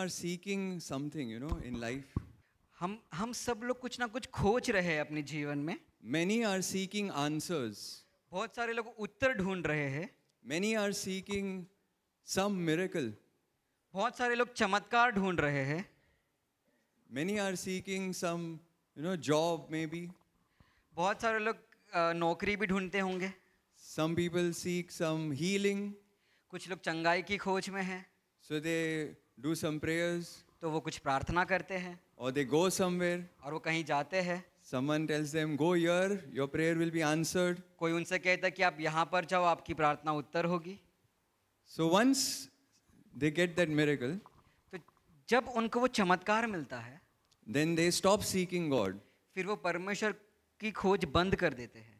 are seeking something, you know, in life. हम हम सब लोग कुछ ना कुछ खोज रहे हैं अपने जीवन में Many are seeking answers. बहुत सारे लोग उत्तर ढूंढ रहे हैं Many are seeking some miracle. बहुत सारे लोग चमत्कार ढूंढ रहे हैं Many are seeking some, you know, job maybe. बहुत सारे लोग अ, नौकरी भी ढूंढते होंगे Some people seek some healing. कुछ लोग चंगाई की खोज में हैं So they do some prayers तो वो कुछ प्रार्थना करते हैं or they go somewhere और वो कहीं जाते हैं someone tells them go here your prayer will be answered कोई उनसे कहता है कि आप यहाँ पर जाओ आपकी प्रार्थना उत्तर होगी so once they get that miracle तो जब उनको वो चमत्कार मिलता है then they stop seeking god फिर वो परमेश्वर की खोज बंद कर देते हैं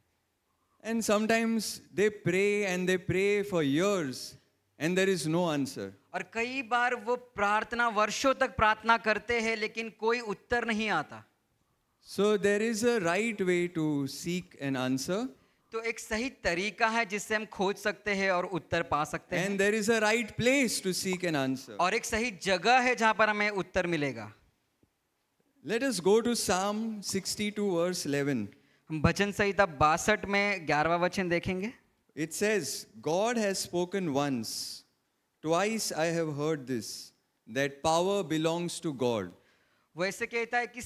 and sometimes they pray and they pray for years and there is no answer और कई बार वो प्रार्थना वर्षों तक प्रार्थना करते हैं लेकिन कोई उत्तर नहीं आता so there is a right way to seek an answer तो एक सही तरीका है जिससे हम खोज सकते हैं और उत्तर पा सकते हैं and there is a right place to seek an answer और एक सही जगह है जहां पर हमें उत्तर मिलेगा लेट अस गो टू साम 62 वर्स 11 हम भजन संहिता बासठ में ग्यारहवा वचन देखेंगे It says, God has spoken once. Twice I have heard this, that power belongs to God. वैसे कहता है कि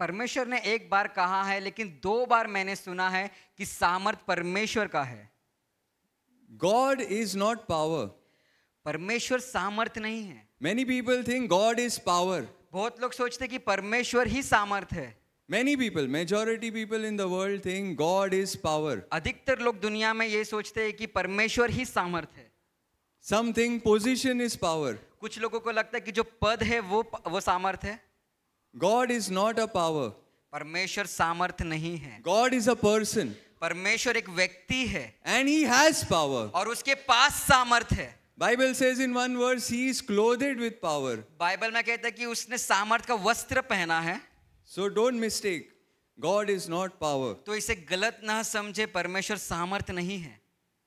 परमेश्वर ने एक बार कहा है लेकिन दो बार मैंने सुना है कि सामर्थ परमेश्वर का है गॉड इज नॉट पावर परमेश्वर सामर्थ नहीं है many people think God is power बहुत लोग सोचते कि परमेश्वर ही सामर्थ है Many people, majority people in the world think God is power. अधिकतर लोग दुनिया में ये सोचते हैं कि परमेश्वर ही सामर्थ्य है Some think position is power. कुछ लोगों को लगता है कि जो पद है वो वो सामर्थ्य है God is not a power. परमेश्वर सामर्थ्य नहीं है God is a person. परमेश्वर एक व्यक्ति है And he has power. और उसके पास सामर्थ्य है Bible says in one verse he is clothed with power. Bible में कहता है कि उसने सामर्थ का वस्त्र पहना है So don't mistake. God is not power. तो इसे गलत ना समझे परमेश्वर सामर्थ्य नहीं है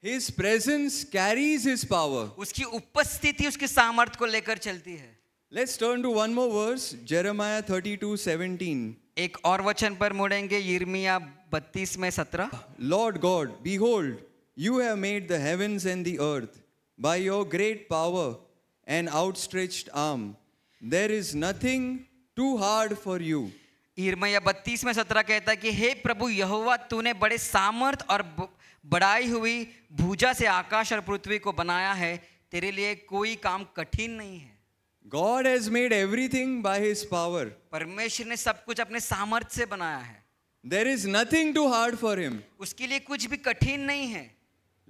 His presence carries his power. उसकी उपस्थिति उसके सामर्थ्य को लेकर चलती है Let's turn to one more verse, Jeremiah 32:17. एक और वचन पर मुड़ेंगे यिर्मिया 32 में 17. Lord God, behold, you have made the heavens and the earth by your great power and outstretched arm. There is nothing too hard for you. इरमैया बत्तीस में सत्रह कहता है कि हे प्रभु यहुआ तूने बड़े सामर्थ और बढ़ाई हुई भूजा से आकाश और पृथ्वी को बनाया है तेरे लिए कोई काम कठिन नहीं है God has made everything by his power परमेश्वर ने सब कुछ अपने सामर्थ्य से बनाया है there is nothing too hard for him उसके लिए कुछ भी कठिन नहीं है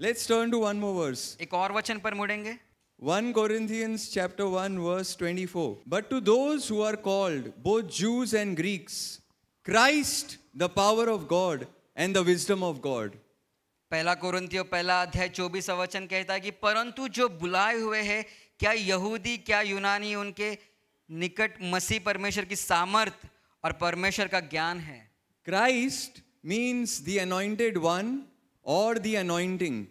let's turn to one more verse एक और वचन पर मुड़ेंगे 1 Corinthians chapter 1 verse 24 But to those who are called both Jews and Greeks Christ the power of God and the wisdom of God पहला कोरिंथियो पहला अध्याय चौबीस वचन कहता है कि परंतु जो बुलाए हुए हैं क्या यहूदी क्या यूनानी उनके निकट मसीह परमेश्वर की सामर्थ और परमेश्वर का ज्ञान है Christ means the anointed one और द अनोइंटिंग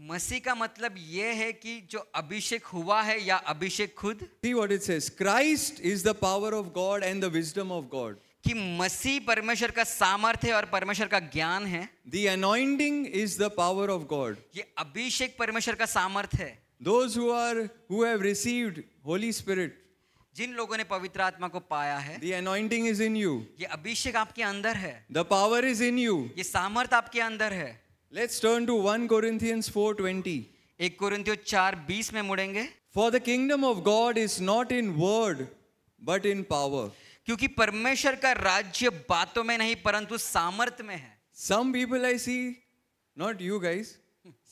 मसीह का मतलब यह है कि जो अभिषेक हुआ है या अभिषेक खुद see what it says Christ is the power of God and the wisdom of God कि मसीह परमेश्वर का सामर्थ्य और परमेश्वर का ज्ञान है the anointing is the power of God ये अभिषेक परमेश्वर का सामर्थ्य है those who are who have received holy spirit जिन लोगों ने पवित्र आत्मा को पाया है दिंग इज इन यू ये अभिषेक आपके अंदर है the power is in you ये सामर्थ आपके अंदर है Let's turn to 1 Corinthians 4:20. 1 कोरिंथियो 4:20 में मुड़ेंगे For the kingdom of God is not in word but in power. क्योंकि परमेश्वर का राज्य बातों में नहीं परंतु सामर्थ्य में है Some people I see not you guys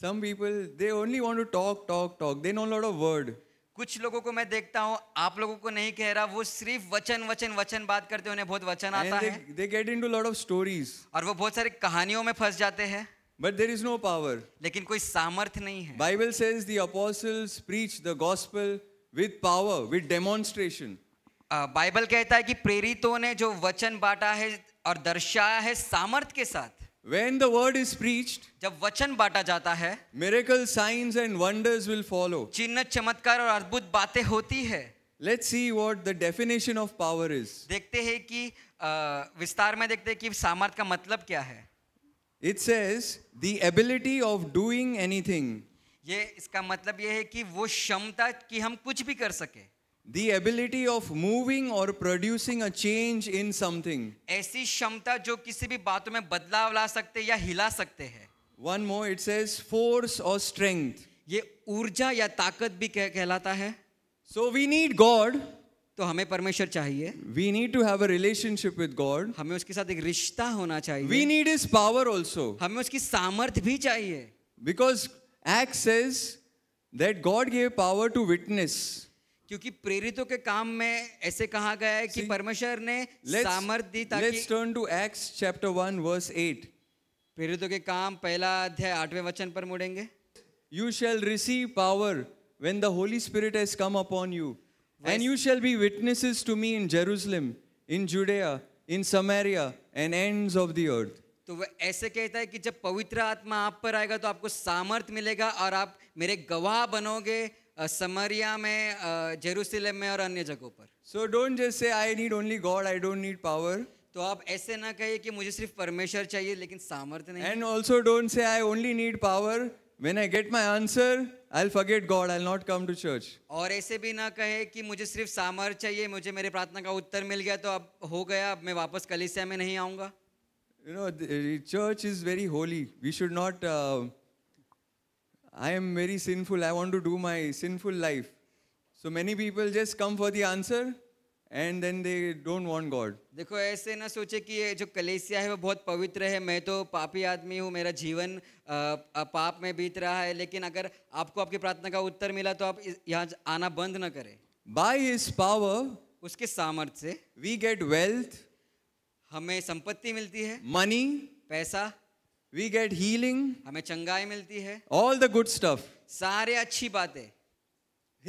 some people they only want to talk talk talk they know a lot of word कुछ लोगों को मैं देखता हूँ आप लोगों को नहीं कह रहा वो सिर्फ वचन वचन वचन बात करते हैं उन्हें बहुत वचन आता they, है they get into lot of stories और वो बहुत सारी कहानियों में फंस जाते हैं But there is no power. लेकिन कोई सामर्थ्य नहीं है Bible says the apostles preach the gospel with power, with demonstration. Bible कहता है कि प्रेरितों ने जो वचन बांटा है और दर्शाया है सामर्थ के साथ When the word is preached, जब वचन बांटा जाता है miracle signs and wonders will follow. चिन्ह चमत्कार और अद्भुत बातें होती है Let's see what the definition of power is. देखते हैं कि विस्तार में देखते हैं कि सामर्थ का मतलब क्या है It says the ability of doing anything. ये इसका मतलब ये है कि वो क्षमता कि हम कुछ भी कर सके The ability of moving or producing a change in something. ऐसी क्षमता जो किसी भी बातों में बदलाव ला सकते या हिला सकते हैं One more it says force or strength. ये ऊर्जा या ताकत भी कह, कहलाता है So we need God. तो हमें परमेश्वर चाहिए we need to have a relationship with God हमें उसके साथ एक रिश्ता होना चाहिए we need is power also हमें उसकी सामर्थ्य भी चाहिए because Acts is that God gave power to witness क्योंकि प्रेरितों के काम में ऐसे कहा गया है कि परमेश्वर ने सामर्थ दी ताकि let's turn to Acts chapter one verse eight प्रेरितों के काम पहला अध्याय आठवें वचन पर मुड़ेंगे you shall receive power when the holy spirit has come upon you Verse and you shall be witnesses to me in Jerusalem, in Judea, in Samaria, and ends of the earth. तो वह ऐसे कहता है कि जब पवित्र आत्मा आप पर आएगा तो आपको सामर्थ मिलेगा और आप मेरे गवाह बनोगे समरिया में जेरूसलम में और अन्य जगहों पर सो don't just say I need only God I don't need power तो आप ऐसे ना कहिए कि मुझे सिर्फ परमेश्वर चाहिए लेकिन सामर्थ्य नहीं and also don't say I only need power when I get my answer I'll forget God. I'll not come to church. और ऐसे भी ना कहे कि मुझे सिर्फ सामर्थ्य चाहिए मुझे मेरे प्रार्थना का उत्तर मिल गया तो अब हो गया अब मैं वापस कलिसिया में नहीं आऊँगा You know, the church is very holy. We should not. Uh, I am very sinful. I want to do my sinful life. So many people just come for the answer and then they don't want God देखो ऐसे ना सोचे कि ये जो कलेसिया है वो बहुत पवित्र है मैं तो पापी आदमी हूँ मेरा जीवन आ, आ, पाप में बीत रहा है लेकिन अगर आपको आपकी प्रार्थना का उत्तर मिला तो आप यहाँ आना बंद ना करें बाय हिज पावर उसके सामर्थ्य से वी गेट वेल्थ हमें संपत्ति मिलती है मनी पैसा वी गेट हीलिंग हमें चंगाई मिलती है ऑल द गुड स्टफ सारे अच्छी बातें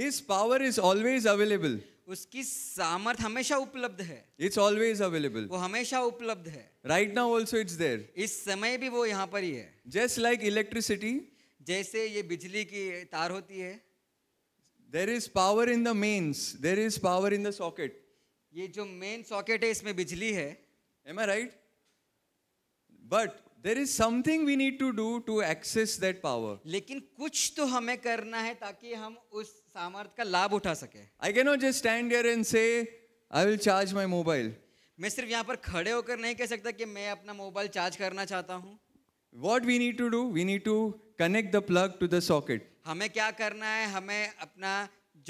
his power is always available उसकी सामर्थ हमेशा उपलब्ध है इट्स ऑलवेज अवेलेबल वो हमेशा उपलब्ध है right now also it's there इस समय भी वो यहाँ पर ही है जस्ट लाइक इलेक्ट्रिसिटी जैसे ये बिजली की तार होती है there is power in the mains there is power in the socket ये जो मेन सॉकेट है इसमें बिजली है am I right but there is something we need to do to access that power लेकिन कुछ तो हमें करना है ताकि हम उस सामर्थ का लाभ उठा सके I can not just stand here and say I will charge my mobile मैं सिर्फ यहाँ पर खड़े होकर नहीं कह सकता कि मैं अपना मोबाइल चार्ज करना चाहता हूँ what we need to do we need to connect the plug to the socket हमें क्या करना है हमें अपना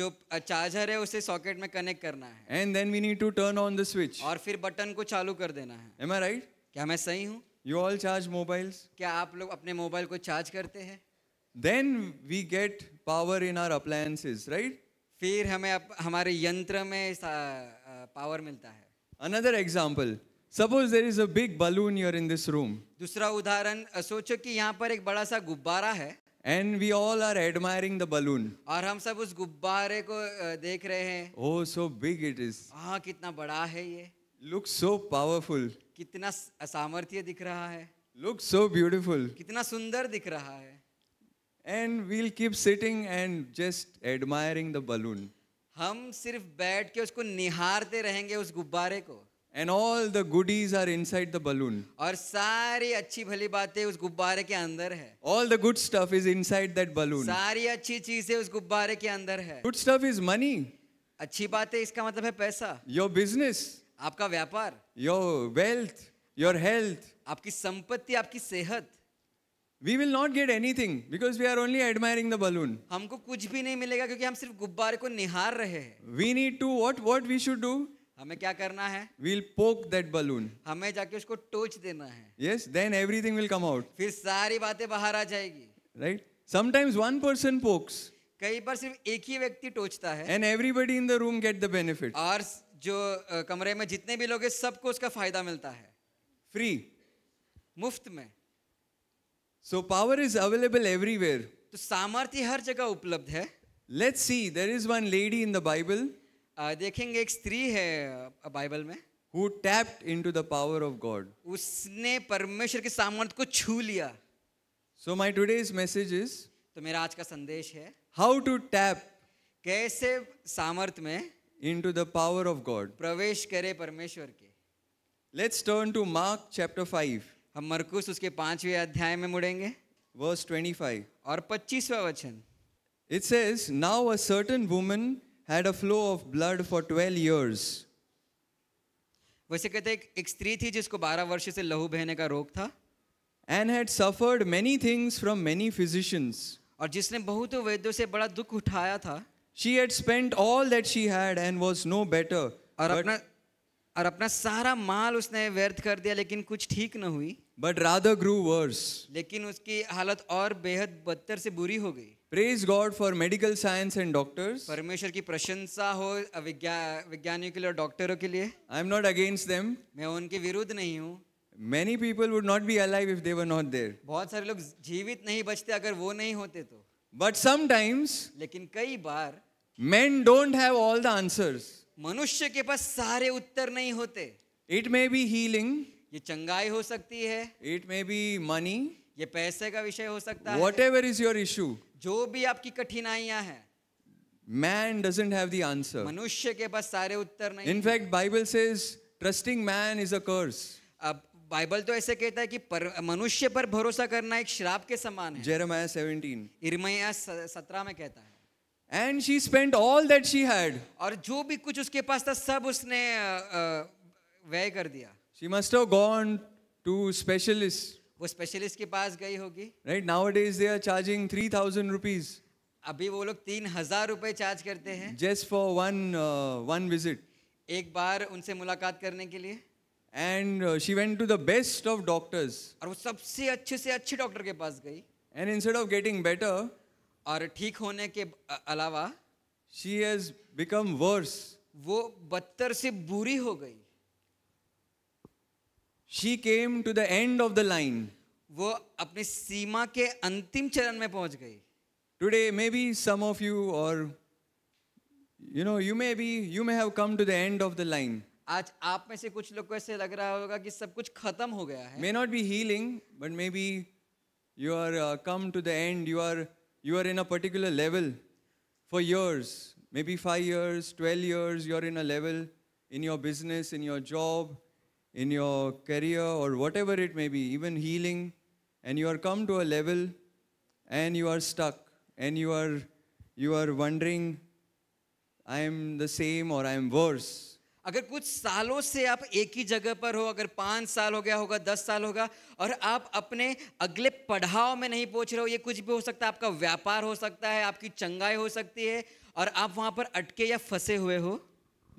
जो चार्जर है उसे सॉकेट में कनेक्ट करना है and then we need to turn on the switch और फिर बटन को चालू कर देना है एम आई राइट क्या मैं सही हूँ यू ऑल चार्ज मोबाइल्स क्या आप लोग अपने मोबाइल को चार्ज करते हैं then we get power in our appliances right फिर हमें अप, हमारे यंत्र में पावर मिलता है another example suppose there is a big balloon here in this room दूसरा उदाहरण सोचो कि यहाँ पर एक बड़ा सा गुब्बारा है and we all are admiring the balloon और हम सब उस गुब्बारे को देख रहे हैं oh so big it is हाँ कितना बड़ा है ये looks so powerful कितना सामर्थ्य दिख रहा है looks so beautiful कितना सुंदर दिख रहा है and we'll keep sitting and just admiring the balloon हम सिर्फ बैठ के उसको निहारते रहेंगे उस गुब्बारे को and all the goodies are inside the balloon और सारी अच्छी भली बातें उस गुब्बारे के अंदर है all the good stuff is inside that balloon सारी अच्छी चीजें उस गुब्बारे के अंदर है good stuff is money अच्छी बात है इसका मतलब है पैसा your business आपका व्यापार your wealth your health आपकी संपत्ति आपकी सेहत we will not get anything because we are only admiring the balloon हमको कुछ भी नहीं मिलेगा क्योंकि हम सिर्फ गुब्बारे को निहार रहे हैं we need to what what we should do हमें क्या करना है we'll poke that balloon. हमें जाके उसको टोच देना है yes, then everything will come out. फिर सारी बातें बाहर आ जाएगी right sometimes one person pokes कई बार सिर्फ एक ही व्यक्ति टोचता है and everybody in the room get the benefit और जो कमरे में जितने भी लोग हैं सबको उसका फायदा मिलता है फ्री मुफ्त में so power is available everywhere तो सामर्थ्य हर जगह उपलब्ध है let see there is one lady in the Bible देखेंगे एक स्त्री है बाइबल में who tapped into the power of God उसने परमेश्वर के सामर्थ्य को छू लिया so my today's message is तो मेरा आज का संदेश है हाउ टू टैप कैसे सामर्थ्य में into the power of God प्रवेश करे परमेश्वर के let's turn to Mark chapter five हम मरकुस उसके पांचवे अध्याय में मुड़ेंगे वर्स 25 और 25वां वचन it says now a certain woman had a flow of blood for 12 years वैसे कहते हैं एक स्त्री थी जिसको बारह वर्ष से लहू बहने का रोग था and had suffered many things from many physicians और जिसने बहुत वैद्यों से बड़ा दुख उठाया था she had spent all that she had and was no better और अपना और अपना सारा माल उसने व्यर्थ कर दिया लेकिन कुछ ठीक न हुई बट राधा ग्रू वर्स लेकिन उसकी हालत और बेहद बदतर से बुरी हो गई praise God for medical science and doctors परमेश्वर की प्रशंसा हो विज्ञा, के लिए और डॉक्टरों के लिए I am not against them मैं उनके विरुद्ध नहीं हूँ many people would not be alive if they were not there बहुत सारे लोग जीवित नहीं बचते अगर वो नहीं होते तो बट समटाइम्स लेकिन कई बार men don't have all the answers मनुष्य के पास सारे उत्तर नहीं होते इट मे बी हीलिंग ये चंगाई हो सकती है इट मे बी मनी ये पैसे का विषय हो सकता है whatever is your issue जो भी आपकी कठिनाइयां हैं मैन डजेंट have आंसर मनुष्य के पास सारे उत्तर नहीं in fact Bible Bible says trusting man is a अब बाइबल तो ऐसे कहता है कि पर, मनुष्य पर भरोसा करना एक श्राप के समान है जेरेमाया 17 इरमया 17 में कहता है And she spent all that she had. और जो भी कुछ उसके पास था सब उसने व्यय कर दिया. She must have gone to specialists. वो स्पेशलिस्ट के पास गई होगी. Right nowadays they are charging 3000 rupees. अभी वो लोग तीन हजार रुपए चार्ज करते हैं. Just for one uh, one visit. एक बार उनसे मुलाकात करने के लिए. And uh, she went to the best of doctors. और वो सबसे अच्छे से अच्छे डॉक्टर के पास गई. And instead of getting better, और ठीक होने के अलावा शी हैज बिकम वर्स वो बदतर से बुरी हो गई she came to the end of the line वो अपनी सीमा के अंतिम चरण में पहुंच गई today may be some of you और you know you may be you may have come to the end of the line आज आप में से कुछ लोग को ऐसे लग रहा होगा कि सब कुछ खत्म हो गया है may not be healing but may be you are come to the end you are You are in a particular level for years, maybe five years, 12 years, you're in a level in your business, in your job, in your career, or whatever it may be, even healing, and you are come to a level and you are stuck and you are you are wondering I am the same or I am worse. अगर कुछ सालों से आप एक ही जगह पर हो अगर पाँच साल हो गया होगा दस साल होगा और आप अपने अगले पढ़ाव में नहीं पहुंच रहे हो ये कुछ भी हो सकता है आपका व्यापार हो सकता है आपकी चंगाई हो सकती है और आप वहां पर अटके या फंसे हुए हो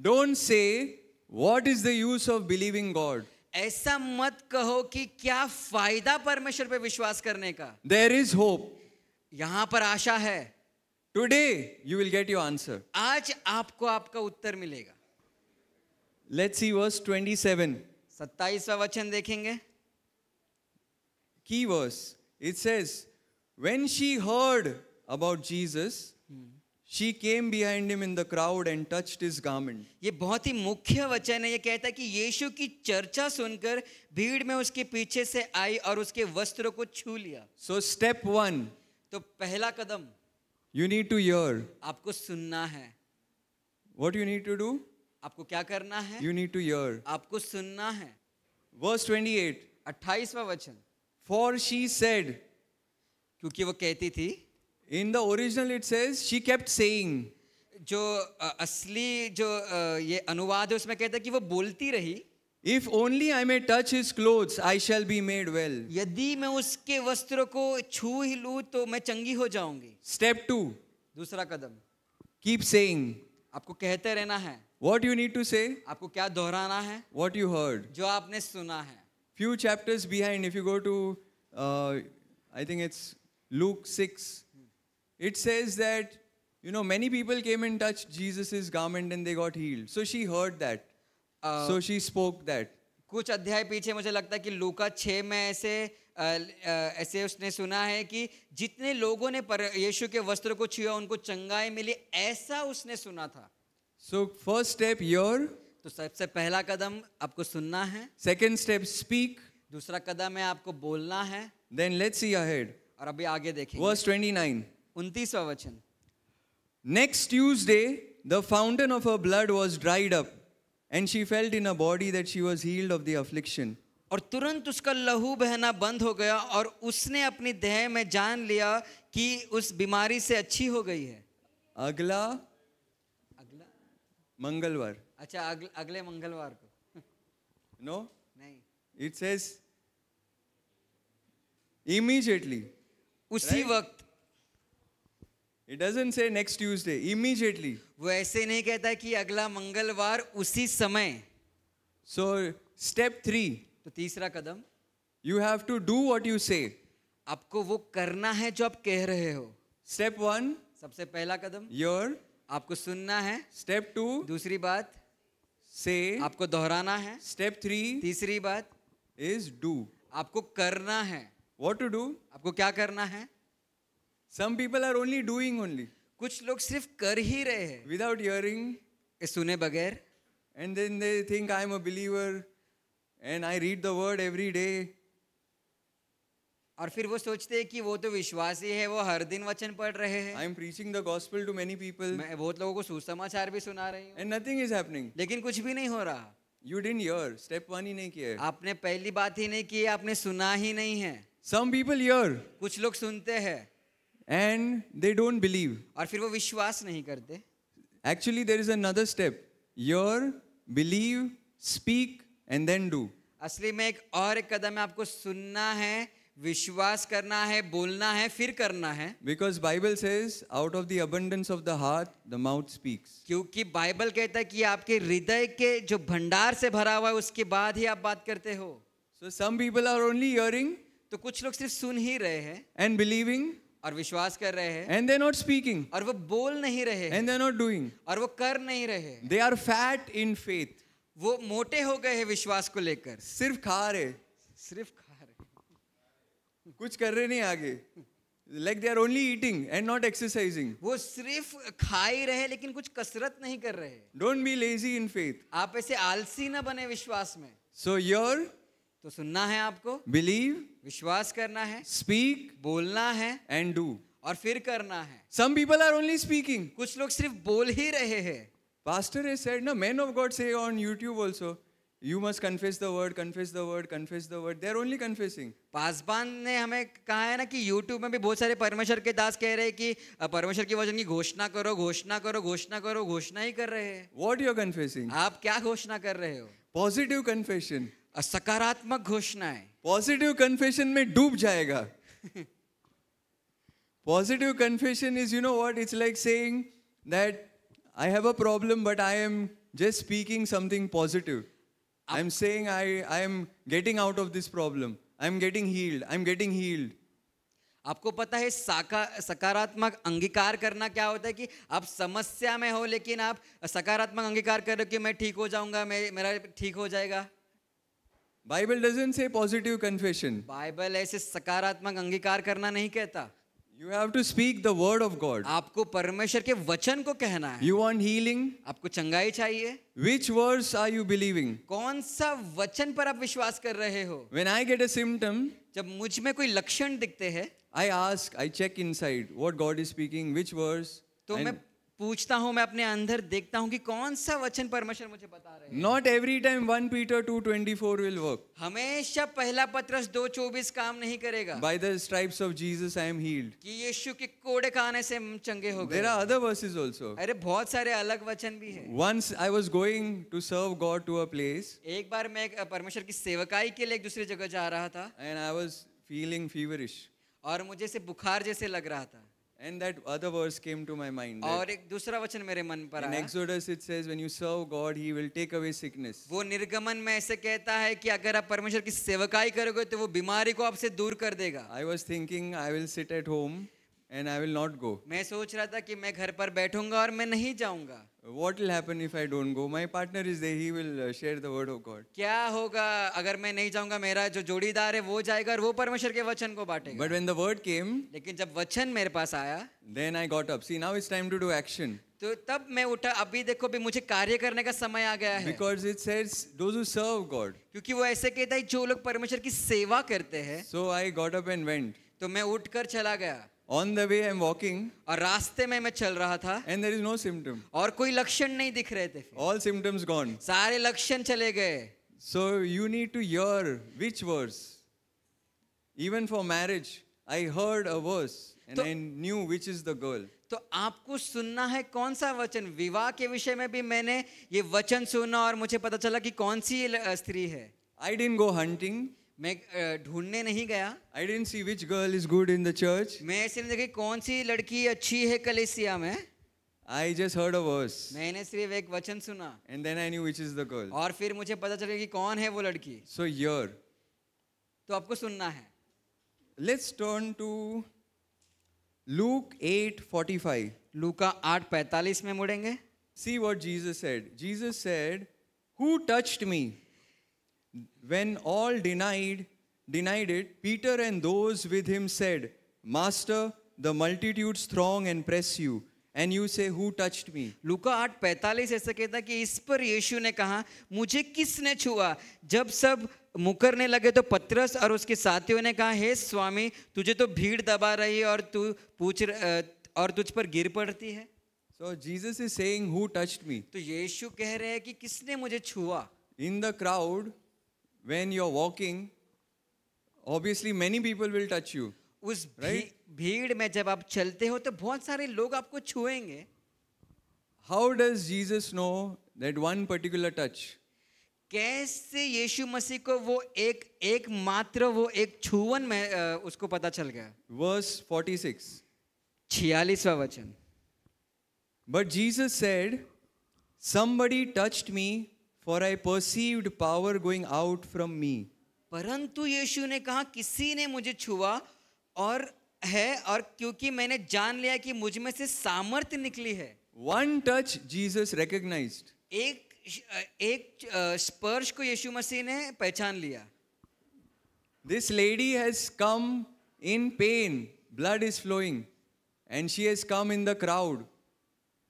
don't say what is the use of believing God ऐसा मत कहो कि क्या फायदा परमेश्वर पे विश्वास करने का देर इज होप यहां पर आशा है today you will get your answer आज आपको आपका उत्तर मिलेगा लेट्स सी वर्स 27 27वां वचन देखेंगे की verse it says when she heard about Jesus she came behind him in the crowd and touched his garment ये बहुत ही मुख्य वचन है ये कहता है कि यीशु की चर्चा सुनकर भीड़ में उसके पीछे से आई और उसके वस्त्रों को छू लिया सो स्टेप वन तो पहला कदम यू नीड टू हियर आपको सुनना है what you need to do आपको क्या करना है यू नीड टू यर आपको सुनना है वर्स 28 अट्ठाईसवा वचन फॉर शी सेड क्योंकि वो कहती थी in the original it says she kept saying जो असली जो ये अनुवाद है उसमें कहता है कि वो बोलती रही if only I may touch his cloth I shall be made well यदि मैं उसके वस्त्र को छू ही लू तो मैं चंगी हो जाऊंगी स्टेप टू दूसरा कदम कीप से आपको कहते रहना है वॉट यू नीड टू से आपको क्या दोहराना है वॉट यू हर्ड जो आपने सुना है few chapters behind if you go to I think it's Luke six it says that you know many people came in touch Jesus is garment and they got healed so she heard that so she spoke that कुछ अध्याय पीछे मुझे लगता है कि लूका छः में ऐसे ऐसे उसने सुना है कि जितने लोगों ने पर यीशु के वस्त्र को छुआ उनको चंगाई मिली ऐसा उसने सुना था सो फर्स्ट स्टेप योर तो सबसे पहला कदम आपको सुनना है सेकेंड स्टेप स्पीक दूसरा कदम है आपको बोलना है देन लेट्स सी अहेड और अभी आगे देखें वर्स 29 29वां वचन next Tuesday the fountain of her blood was dried up and she felt in a body that she was healed of the affliction और तुरंत उसका लहू बहना बंद हो गया और उसने अपनी देह में जान लिया कि उस बीमारी से अच्छी हो गई है अगला मंगलवार अच्छा अगले, अगले मंगलवार को नो नहीं इट सेज इमीजिएटली उसी वक्त it doesn't say next Tuesday immediately वो ऐसे नहीं कहता कि अगला मंगलवार उसी समय सो स्टेप थ्री तो तीसरा कदम you have to do what you say आपको वो करना है जो आप कह रहे हो स्टेप वन सबसे पहला कदम योर आपको सुनना है स्टेप टू दूसरी बात से आपको दोहराना है स्टेप थ्री तीसरी बात इज डू आपको करना है वॉट टू डू आपको क्या करना है some people are only doing only कुछ लोग सिर्फ कर ही रहे हैं विदाउट हियरिंग सुने बगैर and then they think I am a believer and I read the word every day और फिर वो सोचते हैं कि वो तो विश्वासी है वो हर दिन वचन पढ़ रहे हैं I am preaching the gospel to many people मैं बहुत लोगों को सुसमाचार भी सुना रही हूँ एंड नथिंग इज हैपनिंग लेकिन कुछ भी नहीं हो रहा you didn't your step one ही नहीं किया आपने पहली बात ही नहीं की आपने सुना ही नहीं है सम पीपल योर कुछ लोग सुनते हैं एंड दे डोंट बिलीव और फिर वो विश्वास नहीं करते actually there is another step your believe speak and then do असली में एक और एक कदम है आपको सुनना है विश्वास करना है बोलना है फिर करना है because Bible says out of the abundance of the heart the mouth speaks क्योंकि बाइबल कहता है कि आपके हृदय के जो भंडार से भरा हुआ है उसके बाद ही आप बात करते हो so some people are only hearing तो कुछ लोग सिर्फ सुन ही रहे हैं एंड बिलीविंग और विश्वास कर रहे हैं एंड दे नॉट स्पीकिंग और वो बोल नहीं रहे एंड दे नॉट डूइंग और वो कर नहीं रहे they are fat in faith वो मोटे हो गए हैं विश्वास को लेकर सिर्फ खा रहे सिर्फ कुछ कर रहे नहीं आगे like they are only eating and not exercising वो सिर्फ खा ही रहे लेकिन कुछ कसरत नहीं कर रहे don't be lazy in faith आप ऐसे आलसी ना बने विश्वास में सो so योर तो सुनना है आपको बिलीव विश्वास करना है स्पीक बोलना है एंड डू और फिर करना है some people are only speaking कुछ लोग सिर्फ बोल ही रहे हैं पास्टर इज सेड ना मैन ऑफ गॉड से on YouTube also you must confess the word confess the word confess the word they are only confessing पासबान ने हमें कहा है ना कि यूट्यूब में भी बहुत सारे परमेश्वर के दास कह रहे हैं कि परमेश्वर की वजन की घोषणा करो घोषणा करो घोषणा करो घोषणा ही कर रहे हैं वॉट यूर कन्फेसिंग आप क्या घोषणा कर रहे हो पॉजिटिव कन्फेशन सकारात्मक घोषणा है पॉजिटिव कन्फेशन में डूब जाएगा positive confession is you know what it's like saying that I have a problem but I am just speaking something positive I'm saying I, I am getting out of this problem. I am getting healed. I am getting healed. आपको पता है सकारात्मक अंगीकार करना क्या होता है कि आप समस्या में हो लेकिन आप सकारात्मक अंगीकार कर रहे हो कि मैं ठीक हो जाऊंगा मैं मेरा ठीक हो जाएगा Bible doesn't say positive confession Bible ऐसे सकारात्मक अंगीकार करना नहीं कहता You have to speak the word of God. आपको परमेश्वर के वचन को कहना है You want healing? आपको चंगाई चाहिए Which words are you believing? कौन सा वचन पर आप विश्वास कर रहे हो When I get a symptom, जब मुझ में कोई लक्षण दिखते हैं I ask, I check inside what God is speaking, which verse. तो मैं पूछता हूं मैं अपने अंदर देखता हूं कि कौन सा वचन परमेश्वर मुझे बता रहे हैं not every time one Peter two twenty four will work हमेशा पहला पत्रस चौबीस काम नहीं करेगा by the stripes of Jesus I am healed कि यीशु के कोड़े खाने से चंगे हो गए there are other verses also अरे बहुत सारे अलग वचन भी है once I was going to serve God to a place एक बार मैं परमेश्वर की सेवकाई के लिए एक दूसरी जगह जा रहा था and I was feeling feverish और मुझे से बुखार जैसे लग रहा था And that other verse came to my mind. और एक दूसरा वचन मेरे मन पर आया. In Exodus it says when you serve God he will take away sickness. वो निर्गमन में ऐसे कहता है कि अगर आप परमेश्वर की सेवकाई करोगे तो वो बीमारी को आपसे दूर कर देगा. I was thinking I will sit at home. and I will not go. मैं सोच रहा था कि मैं घर पर बैठूंगा और मैं नहीं जाऊंगा. What will happen if I don't go? My partner is there. He will uh, share the word of God. क्या होगा अगर मैं नहीं जाऊंगा मेरा जो जोड़ीदार है वो जाएगा और वो परमेश्वर के वचन को बांटेगा. But when the word came, लेकिन जब वचन मेरे पास आया, then I got up. See now it's time to do action. तो तब मैं उठा अभी देखो भी मुझे कार्य करने का समय आ गया है because it says those who serve God क्योंकि वो ऐसे कहता है जो लोग परमेश्वर की सेवा करते हैं so I got up and went तो मैं उठकर चला गया on the way I am walking और रास्ते में मैं चल रहा था and there is no symptom और कोई लक्षण नहीं दिख रहे थे ऑल सिम्टम्स गॉन सारे लक्षण चले गए so you need to hear which verse even for marriage I heard a verse and I knew which is the girl तो आपको सुनना है कौन सा वचन विवाह के विषय में भी मैंने ये वचन सुना और मुझे पता चला कि कौन सी स्त्री है आई डेंट गो हंटिंग मैं ढूंढने नहीं गया I didn't see which girl is good in the church मैं ऐसे नहीं देखी कौन सी लड़की अच्छी है कलेसिया में I just heard a verse. मैंने सिर्फ एक वचन सुना. And then I knew which is the girl. और फिर मुझे पता चल गया कि कौन है वो लड़की. So here. तो आपको सुनना है. Let's turn to Luke 8:45. लूका 8:45 में मुड़ेंगे. See what Jesus said. Jesus said, "Who touched me?" When all denied, denied it, Peter and those with him said, Master, the multitudes throng and press you. And you say who touched me लुका आठ पैंतालीस ऐसा कहता कि इस पर यीशु ने कहा मुझे किसने छुआ जब सब मुकरने लगे तो पत्रस और उसके साथियों ने कहा हे स्वामी तुझे तो भीड़ दबा रही है और तू पूछ और तुझ पर गिर पड़ती है so Jesus is saying who touched me तो यीशु कह रहे हैं कि किसने मुझे छुआ in the crowd when you're walking, obviously many people will touch you. उस right? भीड़ में जब आप चलते हो तो बहुत सारे लोग आपको छुएंगे how does Jesus know that one particular touch कैसे यीशु मसीह को वो एक एक मात्र वो एक छुवन में उसको पता चल गया वर्स 46 छियालीसवा वचन but Jesus said somebody touched me for I perceived power going out from me परंतु यीशु ने कहा किसी ने मुझे छुआ और है और क्योंकि मैंने जान लिया कि मुझ में से सामर्थ्य निकली है वन टच जीसस रिकग्नाइज्ड एक एक स्पर्श को यीशु मसीह ने पहचान लिया this lady has come in pain blood is flowing and she has come in the crowd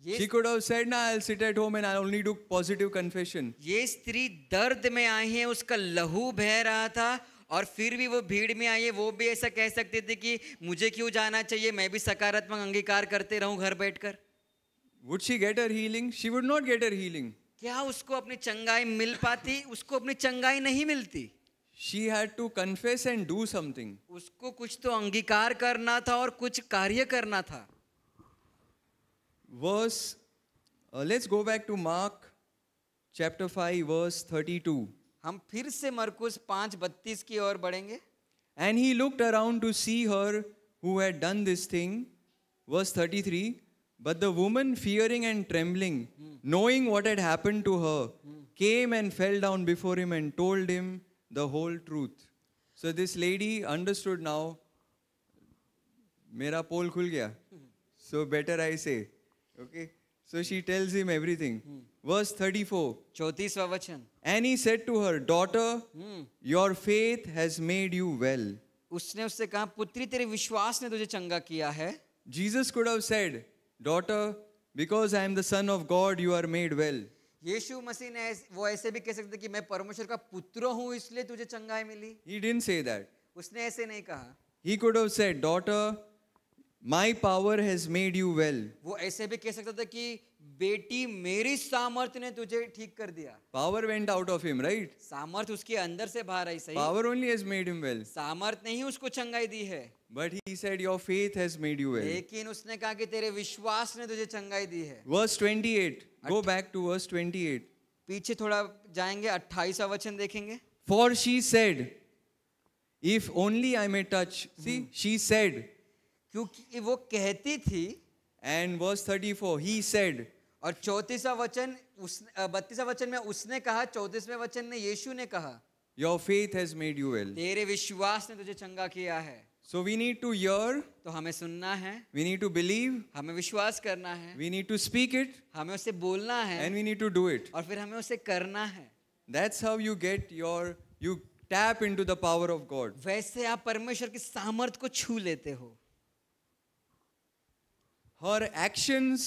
she could have said na i'll sit at home and i'll only do positive confession ये स्त्री दर्द में आई है उसका लहू बह रहा था और फिर भी वो भीड़ में आई है वो भी ऐसा कह सकते थे कि मुझे क्यों जाना चाहिए मैं भी सकारात्मक अंगीकार करते रहूं घर बैठकर would she get her healing she would not get her healing क्या उसको अपनी चंगाई मिल पाती उसको अपनी चंगाई नहीं मिलती she had to confess and do something उसको कुछ तो अंगीकार करना था और कुछ कार्य करना था verse, uh, let's go back to Mark chapter 5, verse 32. हम फिर से मरकुस पाँच बत्तीस की ओर बढ़ेंगे And he looked around to see her who had done this thing. Verse 33 But the woman, fearing and trembling, knowing what had happened to her, came and fell down before him and told him the whole truth. So this lady understood now, मेरा पोल खुल गया. So better I say. Okay. So she tells him everything. Hmm. Verse 34. Chautisva vachan. And he said to her, Daughter, hmm. your faith has made you well. उसने उससे कहा पुत्री तेरे विश्वास ने तुझे चंगा किया है Jesus could have said, Daughter, because I am the son of God, you are made well. यीशु मसीह ने वो ऐसे भी कह सकते कि मैं परमेश्वर का पुत्र हूँ इसलिए तुझे चंगाई मिली He didn't say that. उसने ऐसे नहीं कहा He could have said, Daughter, My power has made you well. वो ऐसे भी कह सकता था कि बेटी मेरी सामर्थ्य ने तुझे ठीक कर दिया power went out of him right सामर्थ्य उसके अंदर से बाहर आई सही power only has made him well सामर्थ्य ने ही उसको चंगाई दी है but he said your faith has made you well लेकिन उसने कहा कि तेरे विश्वास ने तुझे चंगाई दी है verse 28 go back to verse 28 पीछे थोड़ा जाएंगे 28वां वचन देखेंगे for she said if only I may touch see she said क्योंकि वो कहती थी and verse four he said और चौतीसवा वचन उस बत्तीसवा वचन में उसने कहा चौतीसवें वचन में यीशु ने कहा your faith has made you well तेरे विश्वास ने तुझे चंगा किया है so we need to hear तो हमें सुनना है वी नीड टू बिलीव हमें विश्वास करना है we need to speak it हमें उसे बोलना है and we need to do it और फिर हमें उसे करना है that's how you get your you tap into the power of God वैसे आप परमेश्वर के सामर्थ को छू लेते हो her actions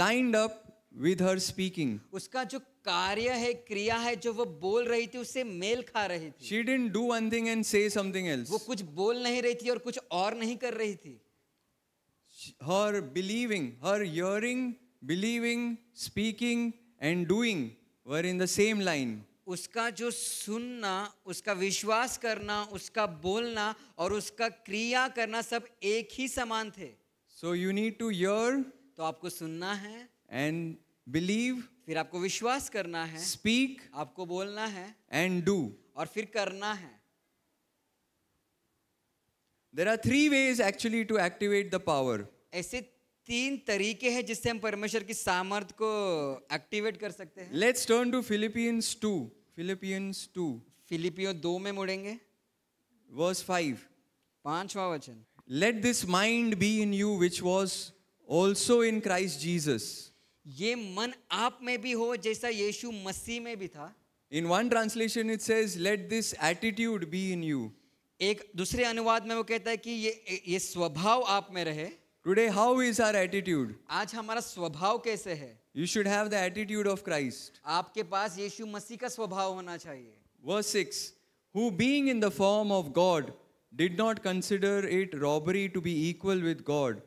lined up with her speaking उसका जो कार्य है क्रिया है जो वो बोल रही थी उससे मेल खा रही थी she didn't do one thing and say something else वो कुछ बोल नहीं रही थी और कुछ और नहीं कर रही थी her believing her hearing believing speaking and doing were in the same line उसका जो सुनना उसका विश्वास करना उसका बोलना और उसका क्रिया करना सब एक ही समान थे so you need to hear तो आपको सुनना है एंड बिलीव फिर आपको विश्वास करना है स्पीक आपको बोलना है एंड डू और फिर करना है there are three ways actually to activate the power ऐसे तीन तरीके हैं जिससे हम परमेश्वर की सामर्थ को एक्टिवेट कर सकते हैं let's turn to Philippians two Philippians two फिलिपियो दो में मुड़ेंगे वर्स फाइव पांचवा वचन let this mind be in you which was also in Christ Jesus ये मन आप में भी हो जैसा यीशु मसीह में भी था in one translation it says let this attitude be in you एक दूसरे अनुवाद में वो कहता है कि ये ये स्वभाव आप में रहे today how is our attitude आज हमारा स्वभाव कैसे है you should have the attitude of Christ आपके पास यीशु मसीह का स्वभाव होना चाहिए verse 6 who being in the form of God did not consider it robbery to be equal with God.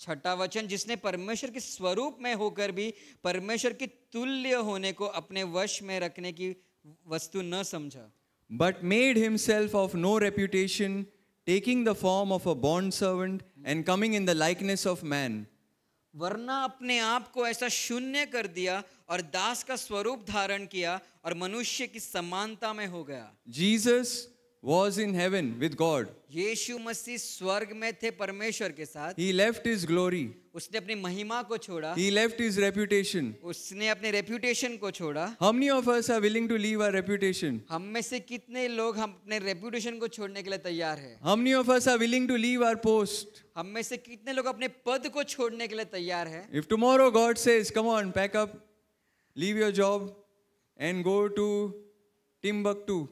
छठा वचन जिसने परमेश्वर के स्वरूप में होकर भी परमेश्वर के तुल्य होने को अपने वश में रखने की वस्तु न समझा but made himself of no reputation taking the form of a bond servant and coming in the likeness of man वरना अपने आप को ऐसा शून्य कर दिया और दास का स्वरूप धारण किया और मनुष्य की समानता में हो गया Jesus was in heaven with God. यीशु मसीह स्वर्ग में थे परमेश्वर के साथ He left his glory. उसने अपनी महिमा को छोड़ा He left his reputation. उसने अपने रेपुटेशन को छोड़ा How many of us are willing to leave our reputation? हम में से कितने लोग हम अपने रेपुटेशन को छोड़ने के लिए तैयार हैं? How many of us are willing to leave our post? हम में से कितने लोग अपने पद को छोड़ने के लिए तैयार हैं? If tomorrow God says, come on, pack up, leave your job and go to Timbuktu.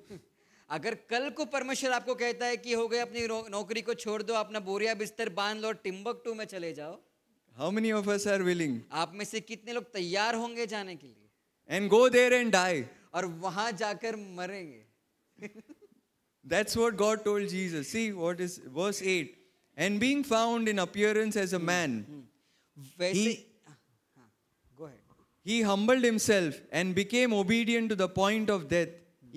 अगर कल को परमेश्वर आपको कहता है कि हो गए अपनी नौकरी को छोड़ दो अपना बोरिया बिस्तर बांध लो टिम्बकटू में चले जाओ how many of us are willing आप में से कितने लोग तैयार होंगे जाने के लिए and go there and die और वहां जाकर मरेंगे That's what God told Jesus. See what is verse 8. And being found in appearance as a man, he, he humbled himself and became obedient to the point of death,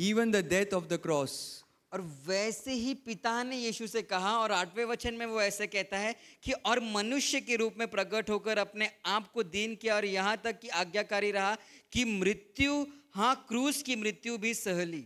even the death of the cross और वैसे ही पिता ने यीशु से कहा और आठवें वचन में वो ऐसे कहता है कि और मनुष्य के रूप में प्रकट होकर अपने आप को दीन किया और यहाँ तक कि आज्ञाकारी रहा कि मृत्यु हाँ क्रूस की मृत्यु भी सहली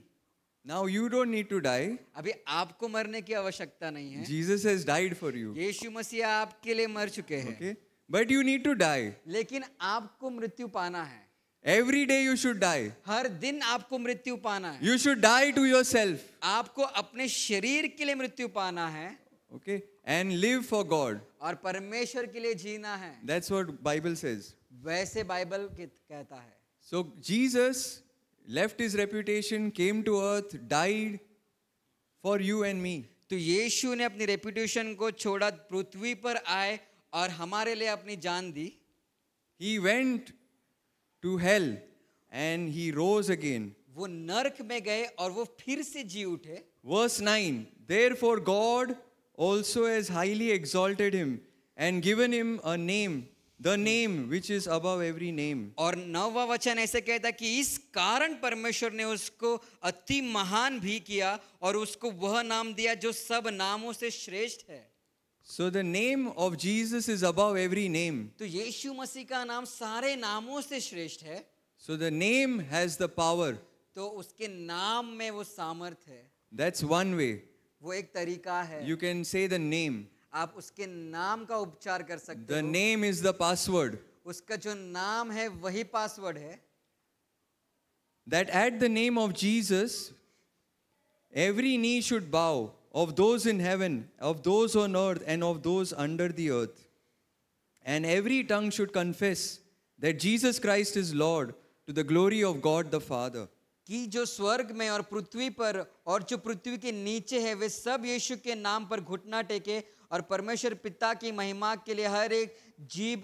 Now you don't need to die. अभी आपको मरने की आवश्यकता नहीं है Jesus has died for you. यीशु मसीह आपके लिए मर चुके हैं okay? But you need to die. लेकिन आपको मृत्यु पाना है every day you should die हर दिन आपको मृत्यु पाना है you should die to your self आपको अपने शरीर के लिए मृत्यु पाना है okay and live for God और परमेश्वर के लिए जीना है दैट्स व्हाट बाइबल सेज वैसे बाइबल कहता है so Jesus left his reputation came to earth died for you and me तो यीशु ने अपनी रेपुटेशन को छोड़ा पृथ्वी पर आए और हमारे लिए अपनी जान दी he went to hell and he rose again वो नरक में गए और वो फिर से जी उठे verse nine there for God also has highly exalted him and given him a name the name which is above every name और नवा वचन ऐसे कहता कि इस कारण परमेश्वर ने उसको अति महान भी किया और उसको वह नाम दिया जो सब नामों से श्रेष्ठ है So the name of Jesus is above every name. तो यीशु मसीह का नाम सारे नामों से श्रेष्ठ है. So the name has the power. तो उसके नाम में वो सामर्थ है. That's one way. वो एक तरीका है. You can say the name. आप उसके नाम का उपचार कर सकते हो. The name is the password. उसका जो नाम है वही पासवर्ड है. That at the name of Jesus, every knee should bow. of those in heaven, of those on earth, and of those under the earth. And every tongue should confess that Jesus Christ is Lord to the glory of God the Father. कि जो स्वर्ग में और पृथ्वी पर और जो पृथ्वी के नीचे है वे सब यीशु के नाम पर घुटना टेके और परमेश्वर पिता की महिमा के लिए हर एक जीव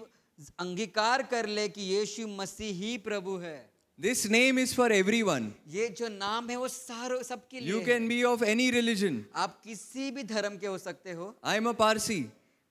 अंगीकार कर ले कि यीशु मसीह ही प्रभु है This name is for everyone. ये जो नाम है वो सारों सबके लिए You can be of any religion. आप किसी भी धर्म के हो सकते हो I am a Parsi.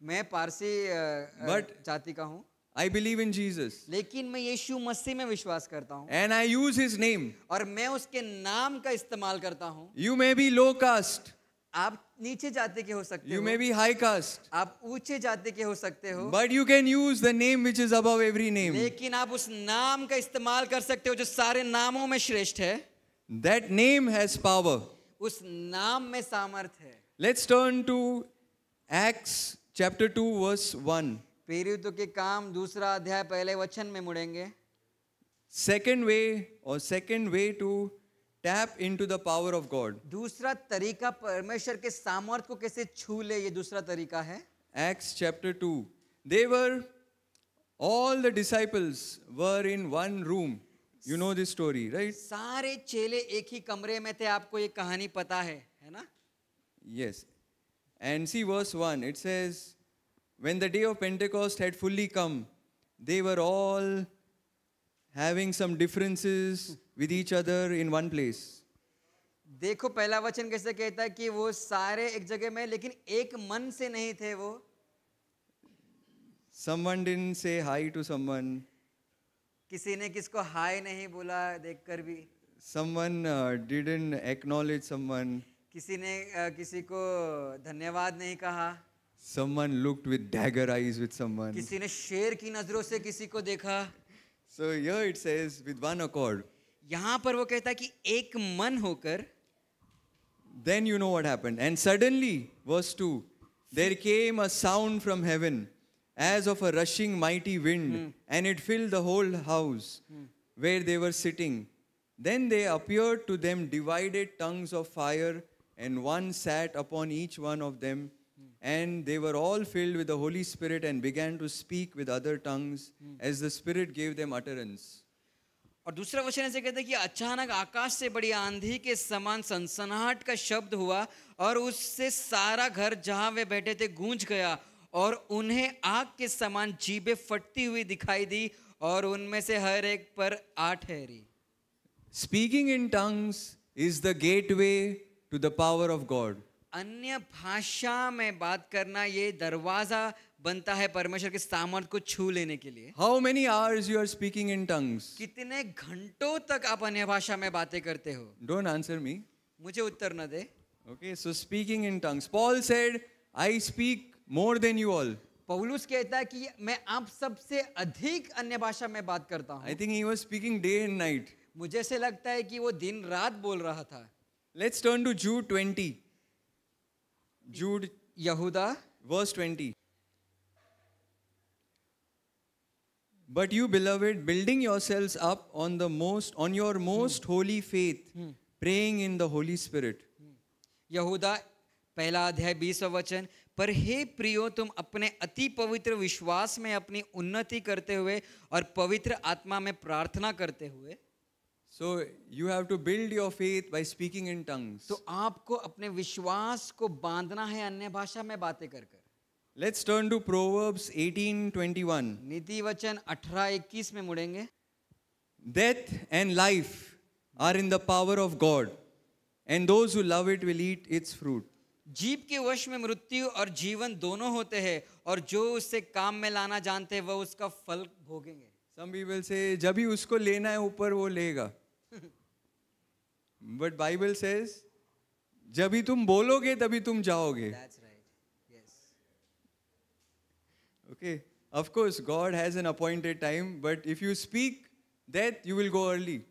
मैं पारसी But जाति का हूँ I believe in Jesus. लेकिन मैं यीशु मसीह में विश्वास करता हूँ And I use his name. और मैं उसके नाम का इस्तेमाल करता हूँ You may be low caste. आप नीचे जाते के हो सकते हो you may be high caste आप ऊंचे जाते के हो सकते हो but you can use the name which is above every name लेकिन आप उस नाम का इस्तेमाल कर सकते हो जो सारे नामों में श्रेष्ठ है दैट नेम हैज पावर उस नाम में सामर्थ है let's turn to Acts chapter two verse one पेरियत के काम दूसरा अध्याय पहले वचन में मुड़ेंगे सेकेंड वे और second way to tap into the power of God दूसरा तरीका परमेश्वर के सामर्थ को कैसे छू ले ये दूसरा तरीका है Acts chapter two they were all the disciples were in one room you know this story right सारे चेले एक ही कमरे में थे आपको ये कहानी पता है है ना yes and see verse one it says when the day of pentecost had fully come they were all having some differences with each other in one place. देखो पहला वचन कैसे कहता है कि वो सारे एक जगह में लेकिन एक मन से नहीं थे वो someone didn't say hi to someone किसी ने किसको हाय नहीं बोला देखकर भी someone uh, didn't acknowledge someone किसी ने uh, किसी को धन्यवाद नहीं कहा someone looked with dagger eyes with someone किसी ने शेर की नजरों से किसी को देखा So here it says with one accord. यहाँ पर वो कहता है कि एक मन होकर Then you know what happened. And suddenly, verse 2, there came a sound from heaven as of a rushing mighty wind, hmm. and it filled the whole house hmm. where they were sitting. Then they appeared to them divided tongues of fire, and one sat upon each one of them. And they were all filled with the Holy Spirit and began to speak with other tongues hmm. as the Spirit gave them utterance. और दूसरा वचन ऐसे कहता है कि अचानक आकाश से बड़ी आंधी के समान सनसनाहट का शब्द हुआ और उससे सारा घर जहां वे बैठे थे गूंज गया और उन्हें आग के समान जीबे फटती हुई दिखाई दी और उनमें से हर एक पर आठ हैरी speaking in tongues is the gateway to the power of God अन्य भाषा में बात करना ये दरवाजा बनता है परमेश्वर के सामर्थ को छू लेने के लिए how many hours you are speaking in tongues कितने घंटों तक आप अन्य भाषा में बातें करते हो डोंट आंसर मी मुझे उत्तर न दे okay so speaking in tongues Paul said I speak more than you all पौलुस कहता है कि मैं आप सबसे अधिक अन्य भाषा में बात करता हूं I think he was speaking day and night मुझे से लगता है कि वो दिन रात बोल रहा था let's turn to Jude twenty Jude Yehuda, verse 20. But you, beloved, building yourselves up on the most on your most hmm. holy faith, hmm. praying in the Holy Spirit. यहूदा पहला अध्याय बीसवा वचन पर हे प्रियो तुम अपने अति पवित्र विश्वास में अपनी उन्नति करते हुए और पवित्र आत्मा में प्रार्थना करते हुए so you have to build your faith by speaking in tongues तो आपको अपने विश्वास को बांधना है अन्य भाषा में बातें कर कर लेट्स टर्न टू प्रोवर्ब्स 18:21 नीति वचन 18:21 में मुड़ेंगे death and life are in the power of God and those who love it will eat its fruit जीव के वश में मृत्यु और जीवन दोनों होते हैं और जो उससे काम में लाना जानते हैं वह उसका फल भोगेंगे सम पीपल से जब भी उसको लेना है ऊपर वो लेगा बट बाइबल सेज जब ही तुम बोलोगे तभी तुम जाओगे okay of course God has an appointed time but if you speak that you will go early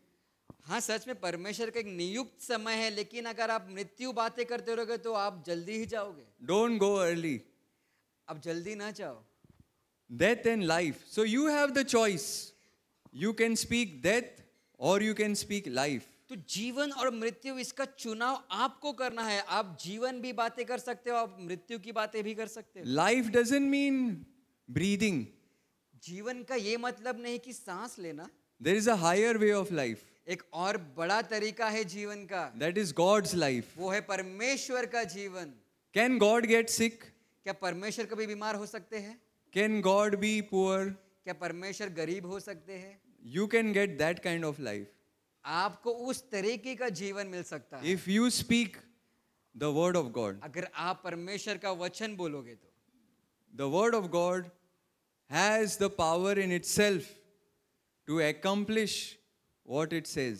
हाँ सच में परमेश्वर का एक नियुक्त समय है लेकिन अगर आप मृत्यु बातें करते रहोगे तो आप जल्दी ही जाओगे डोंट गो अर्ली आप जल्दी ना जाओ death and life so you have the choice you can speak death or you can speak life तो जीवन और मृत्यु इसका चुनाव आपको करना है आप जीवन भी बातें कर सकते हो आप मृत्यु की बातें भी कर सकते हो लाइफ डजेंट मीन ब्रीदिंग जीवन का ये मतलब नहीं कि सांस लेना there is a higher way of life एक और बड़ा तरीका है जीवन का दैट इज गॉड्स लाइफ वो है परमेश्वर का जीवन कैन गॉड गेट सिक क्या परमेश्वर कभी बीमार हो सकते हैं कैन गॉड बी पुअर क्या परमेश्वर गरीब हो सकते हैं you can get that kind of life आपको उस तरीके का जीवन मिल सकता है if you speak the word of God अगर आप परमेश्वर का वचन बोलोगे तो word of God has the power in itself to accomplish what it says.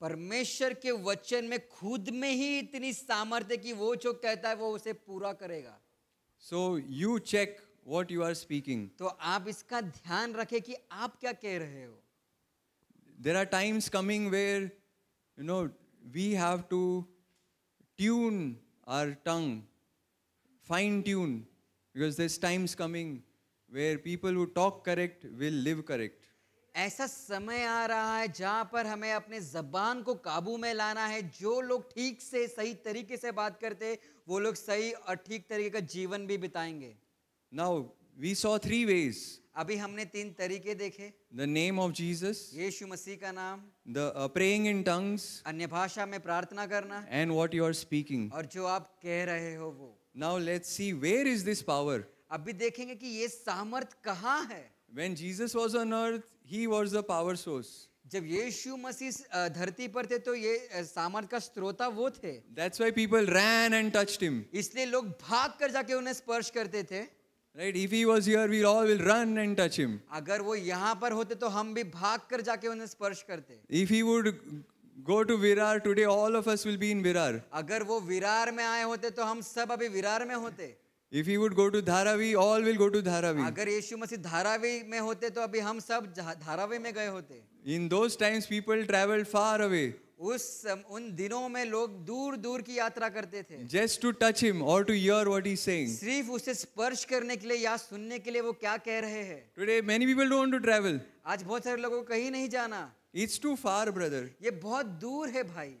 परमेश्वर के वचन में खुद में ही इतनी सामर्थ्य कि वो जो कहता है वो उसे पूरा करेगा so you check what you are speaking तो आप इसका ध्यान रखें कि आप क्या कह रहे हो there are times coming where, you know, we have to tune our tongue, fine tune, because there's times coming where people who talk correct will live correct. ऐसा समय आ रहा है जहाँ पर हमें अपने जबान को काबू में लाना है जो लोग ठीक से सही तरीके से बात करते वो लोग सही और ठीक तरीके का जीवन भी बिताएंगे now We saw three ways. अभी हमने तीन तरीके देखे the name of Jesus Yeshu मसीह का नाम द प्रेइंग इन टंग्स अन्य भाषा में प्रार्थना करना and what you are speaking और जो आप कह रहे हो वो now let's see where is this power अभी देखेंगे कि ये सामर्थ कहाँ है when Jesus was on earth he was the power source जब यीशु मसीह धरती पर थे तो ये सामर्थ का स्रोता वो थे that's why people ran and touched him इसलिए लोग भाग कर जाके उन्हें स्पर्श करते थे right if he was here we all will run and touch him अगर वो यहाँ पर होते तो हम भी भाग कर जाके उन्हें स्पर्श करते if he would go to Virar today all of us will be in Virar अगर वो विरार में आए होते तो हम सब अभी विरार में होते If he would go to Dharavi all will go to Dharavi. अगर यीशु मसीह धारावी में होते तो अभी हम सब धारावी में गए होते इन दोस टाइम्स पीपल उस उन दिनों में लोग दूर दूर की यात्रा करते थे जस्ट टू टच हिम और to hear what he saying सिर्फ उसे स्पर्श करने के लिए या सुनने के लिए वो क्या कह रहे हैं today many people don't to travel आज बहुत सारे लोगों को कहीं नहीं जाना इट्स टू फार ब्रदर ये बहुत दूर है भाई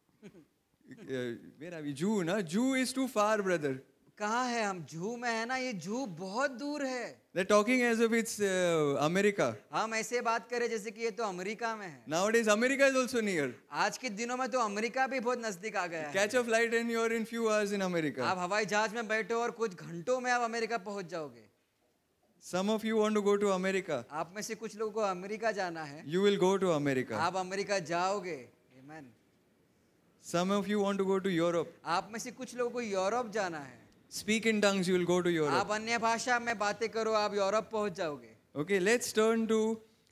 uh, मेरा भी जू ना जू इज टू फार ब्रदर कहाँ है हम जू में है ना ये जू बहुत दूर है They're talking as if it's uh, America. हम ऐसे बात करें जैसे कि ये तो अमेरिका में है Nowadays America is also near. आज के दिनों में तो अमेरिका भी बहुत नजदीक आ गया Catch a flight and you're in few hours in America. आप हवाई जहाज में बैठो और कुछ घंटों में आप अमेरिका पहुंच जाओगे Some of you want to go to America. आप में से कुछ लोगों को अमेरिका जाना है You will go to America. आप अमेरिका जाओगे Amen. Some of you want to go to Europe. आप में से कुछ लोगों को यूरोप जाना है Speak in tongues, you will go to Europe. आप अन्य भाषा में बातें करो आप यूरोप पहुंच जाओगे Okay, let's turn to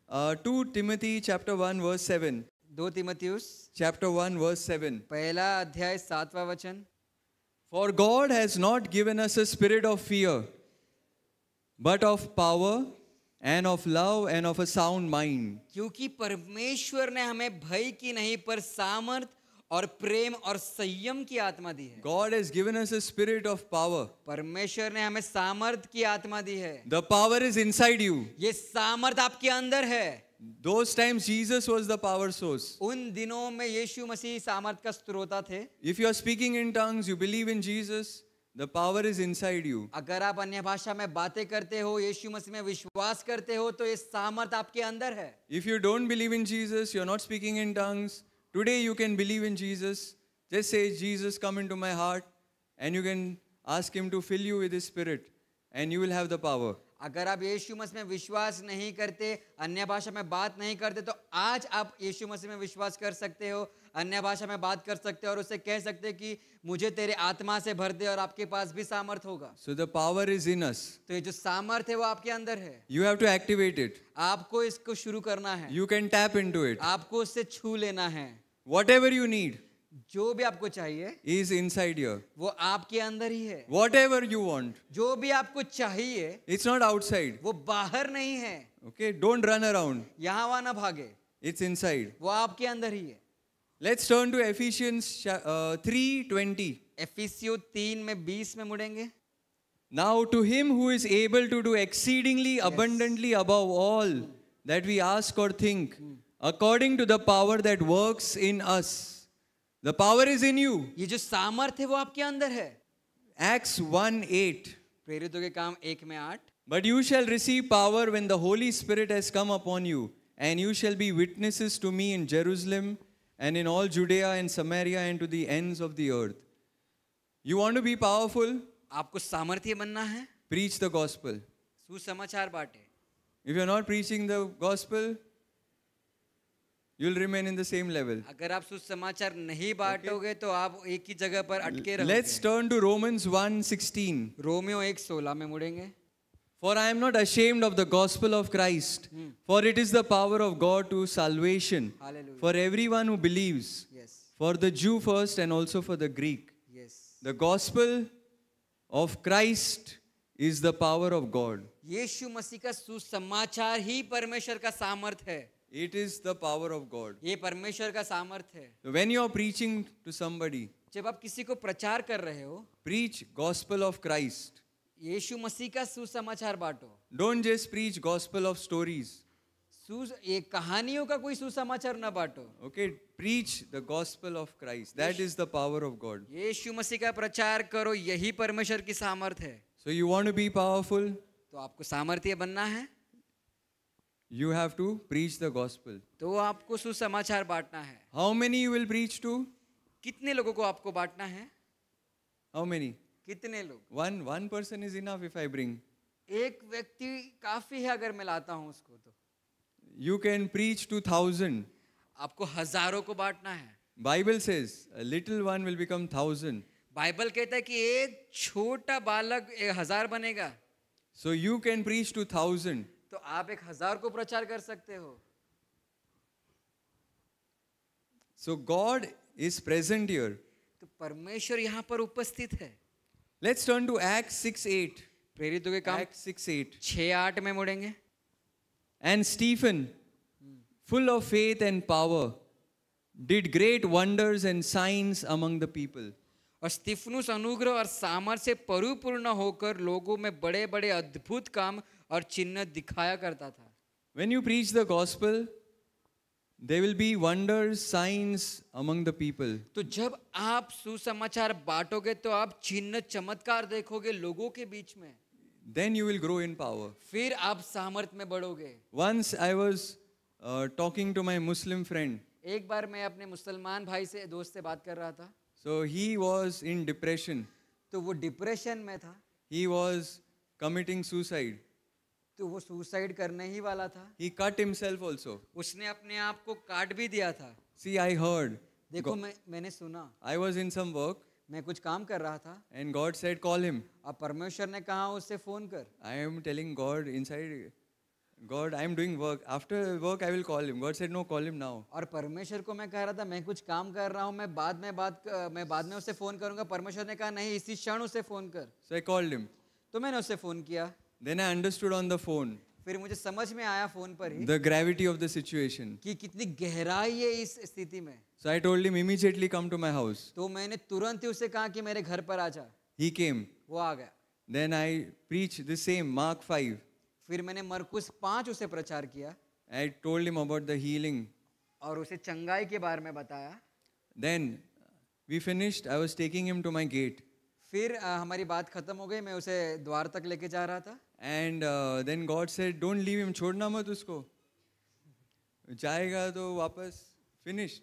uh, 2 Timothy chapter 1 verse 7. दो तिमतियुस chapter 1 verse 7. पहला अध्याय सातवां वचन For God has not given us a spirit of fear, but of power and of love and of a sound mind. क्योंकि परमेश्वर ने हमें भय की नहीं पर सामर्थ और प्रेम और संयम की आत्मा दी है God is given us a spirit of power परमेश्वर ने हमें सामर्थ की आत्मा दी है the power is inside you ये सामर्थ आपके अंदर है Those times Jesus was the power source. उन दिनों में यीशु मसीह सामर्थ का स्रोता थे. If you are speaking in tongues, you believe in Jesus, the power is inside you. अगर आप अन्य भाषा में बातें करते हो, यीशु मसीह में विश्वास करते हो, तो ये सामर्थ आपके अंदर है. If you don't believe in Jesus, you are not speaking in tongues, Today you can believe in Jesus. Just say, Jesus, come into my heart. And you can ask Him to fill you with His Spirit. And you will have the power. अगर आप यीशु मसीह में विश्वास नहीं करते अन्य भाषा में बात नहीं करते तो आज आप यीशु मसीह में विश्वास कर सकते हो अन्य भाषा में बात कर सकते हो और उसे कह सकते हो कि मुझे तेरे आत्मा से भर दे और आपके पास भी सामर्थ होगा so the power is in us तो ये जो सामर्थ है वो आपके अंदर है you have to activate it आपको इसको शुरू करना है you can tap into it आपको उससे छू लेना है वॉट एवर यू नीड जो भी आपको चाहिए इज इन साइड योर वो आपके अंदर ही है वॉट एवर यू वॉन्ट जो भी आपको चाहिए इट्स नॉट आउटसाइड वो बाहर नहीं है ओके डोंट रन अराउंड यहाँ वहां ना भागे इट्स इन साइड वो आपके अंदर ही है let's turn to Ephesians three twenty एफिसियो तीन में बीस में मुड़ेंगे now to him who is able to do exceedingly yes. abundantly all that we ask or think according to the power that works in us. The power is in you. ये जो सामर्थ है वो आपके अंदर है Acts 1:8. प्रेरितों के काम 1 में 8. But you shall receive power when the Holy Spirit has come upon you, and you shall be witnesses to me in Jerusalem and in all Judea and Samaria and to the ends of the earth. You want to be powerful? आपको सामर्थ्य बनना है. Preach the gospel. सुसमाचार बांटे. If you're not preaching the gospel, you'll remain in the same level agar aap sushamaachar नहीं बांटोगे तो आप एक ही जगह पर अटके रहोगे let's turn to romans 1:16 Romeo 1:16 में मुड़ेंगे For I am not ashamed of the gospel of Christ, hmm. for it is the power of God to salvation Hallelujah. for everyone who believes, yes. for the Jew first and also for the Greek. Yes. The gospel of Christ is the power of God. यीशु मसीह का सुसमाचार ही परमेश्वर का सामर्थ है It is the power of God. ये परमेश्वर का सामर्थ्य है. When you are preaching to somebody, जब आप किसी को प्रचार कर रहे हो, preach gospel of Christ. यीशु मसीह का सुसमाचार बांटो. Don't just preach gospel of stories. ये कहानियों का कोई सुसमाचार ना बांटो. Okay, preach the gospel of Christ. That is the power of God. यीशु मसीह का प्रचार करो यही परमेश्वर की सामर्थ है. So you want to be powerful? तो आपको सामर्थ्य बनना है. You have to preach the gospel. तो आपको सुसमाचार बांटना है How many you will preach to? कितने लोगों को आपको बांटना है How many? कितने लोग One one person is enough if I bring. एक व्यक्ति काफी है अगर मैं लाता हूं उसको तो You can preach to thousand. आपको हजारों को बांटना है Bible says a little one will become thousand. Bible कहता है कि एक छोटा बालक हजार बनेगा So you can preach to thousand. तो आप एक हजार को प्रचार कर सकते हो so God is present your तो परमेश्वर यहां पर उपस्थित है let's turn to act six eight प्रेरितों के काम सिक्स एट छ आठ में मुड़ेंगे and Stephen full of faith and power did great wonders and signs among the people और स्टीफनुस अनुग्रह और सामर्थ्य परिपूर्ण होकर लोगों में बड़े बड़े अद्भुत काम और चिन्ह दिखाया करता था when you preach the gospel they will be wonder signs among the people तो जब आप सुसमाचार बांटोगे तो आप चिन्ह चमत्कार देखोगे लोगों के बीच में then you will grow in power फिर आप सामर्थ में बढ़ोगे once I was talking to my Muslim friend एक बार मैं अपने मुसलमान भाई से दोस्त से बात कर रहा था सो ही वॉज इन डिप्रेशन तो वो डिप्रेशन में था ही वॉज कमिटिंग सुसाइड तो वो सुसाइड करने ही वाला था ही कट हिमसेल्फ आल्सो उसने अपने आप को काट भी दिया था सी आई हर्ड देखो मैं मैंने सुना I was in some work मैं कुछ काम कर रहा था and God said call him अब परमेश्वर ने कहा उससे फोन कर I am telling God inside God I am doing work after work I will call him God said no call him now और परमेश्वर को मैं कह रहा था मैं कुछ काम कर रहा हूँ मैं बाद में बात मैं बाद में उससे फोन करूंगा परमेश्वर ने कहा नहीं इसी क्षण उसे फोन कर सो आई कॉल्ड हिम तो मैंने उससे फोन किया Then I understood on the phone. फिर मुझे समझ में आया फोन पर ही The gravity of the situation. कि कितनी गहराई है इस स्थिति में. So I told him immediately come to my house. तो मैंने तुरंत ही उसे कहा कि मेरे घर पर आ जा. He came. वो आ गया. Then I preached the same Mark 5. फिर मैंने मरकुस 5 उसे प्रचार किया. I told him about the healing. और उसे चंगाई के बारे में बताया. Then we finished. I was taking him to my gate. फिर uh, हमारी बात खत्म हो गई मैं उसे द्वार तक लेके जा रहा था and then God said don't leave him छोड़ना मत उसको जाएगा तो वापस finish